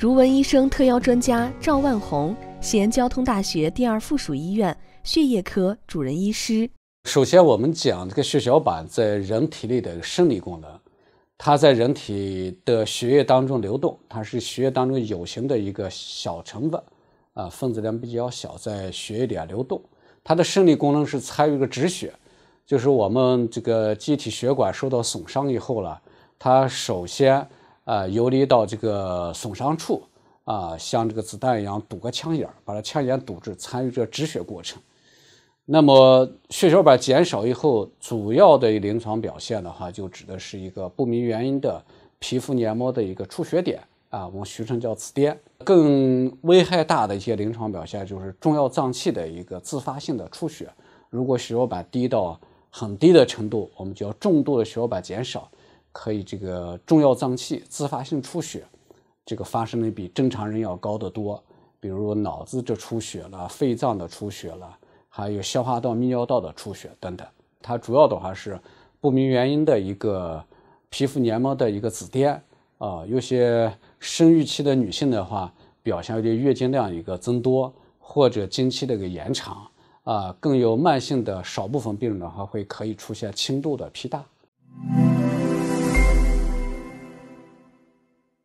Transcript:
如闻医生特邀专家赵万红，西安交通大学第二附属医院血液科主任医师。首先，我们讲这个血小板在人体内的生理功能。它在人体的血液当中流动，它是血液当中有形的一个小成分，啊，分子量比较小，在血液里啊流动。它的生理功能是参与个止血，就是我们这个机体血管受到损伤以后了，它首先。啊，游离到这个损伤处，啊，像这个子弹一样堵个枪眼儿，把它枪眼堵住，参与这个止血过程。那么血小板减少以后，主要的临床表现的话，就指的是一个不明原因的皮肤黏膜的一个出血点，啊，我们俗称叫紫癜。更危害大的一些临床表现就是重要脏器的一个自发性的出血。如果血小板低到很低的程度，我们叫重度的血小板减少。可以，这个重要脏器自发性出血，这个发生的比正常人要高得多，比如脑子这出血了，肺脏的出血了，还有消化道、泌尿道的出血等等。它主要的话是不明原因的一个皮肤黏膜的一个紫癜啊，有些生育期的女性的话，表现为月经量一个增多或者经期的一个延长啊，更有慢性的少部分病人的话会可以出现轻度的脾大。